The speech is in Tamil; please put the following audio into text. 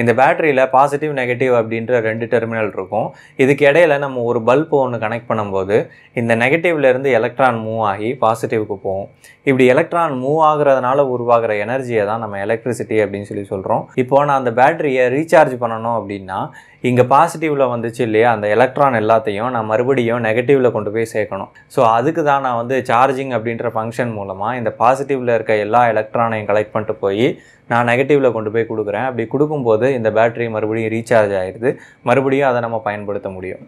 இந்த பேட்டரியில் பாசிட்டிவ் நெகட்டிவ் அப்படின்ற ரெண்டு டெர்மினல் இருக்கும் இதுக்கு இடையில நம்ம ஒரு பல்ப் ஒன்று கனெக்ட் பண்ணும்போது இந்த நெகட்டிவ்லேருந்து எலக்ட்ரான் மூவ் ஆகி பாசிட்டிவ்க்கு போகும் இப்படி எலக்ட்ரான் மூவ் ஆகுறதுனால உருவாகிற எனர்ஜியை தான் நம்ம எலக்ட்ரிசிட்டி அப்படின்னு சொல்லி சொல்கிறோம் இப்போ நான் அந்த பேட்டரியை ரீசார்ஜ் பண்ணணும் அப்படின்னா இங்கே பாசிட்டிவில் வந்துச்சு இல்லையா அந்த எலக்ட்ரான் எல்லாத்தையும் நான் மறுபடியும் நெகட்டிவில் கொண்டு போய் சேர்க்கணும் ஸோ அதுக்கு தான் நான் வந்து சார்ஜிங் அப்படின்ற ஃபங்க்ஷன் மூலமாக இந்த பாசிட்டிவில் இருக்க எல்லா எலக்ட்ரானையும் கலெக்ட் பண்ணிட்டு போய் நான் நெகட்டிவில் கொண்டு போய் கொடுக்குறேன் அப்படி கொடுக்கும்போது இந்த பேட்டரி மறுபடியும் ரீசார்ஜ் ஆகிடுது மறுபடியும் அதை நம்ம பயன்படுத்த முடியும்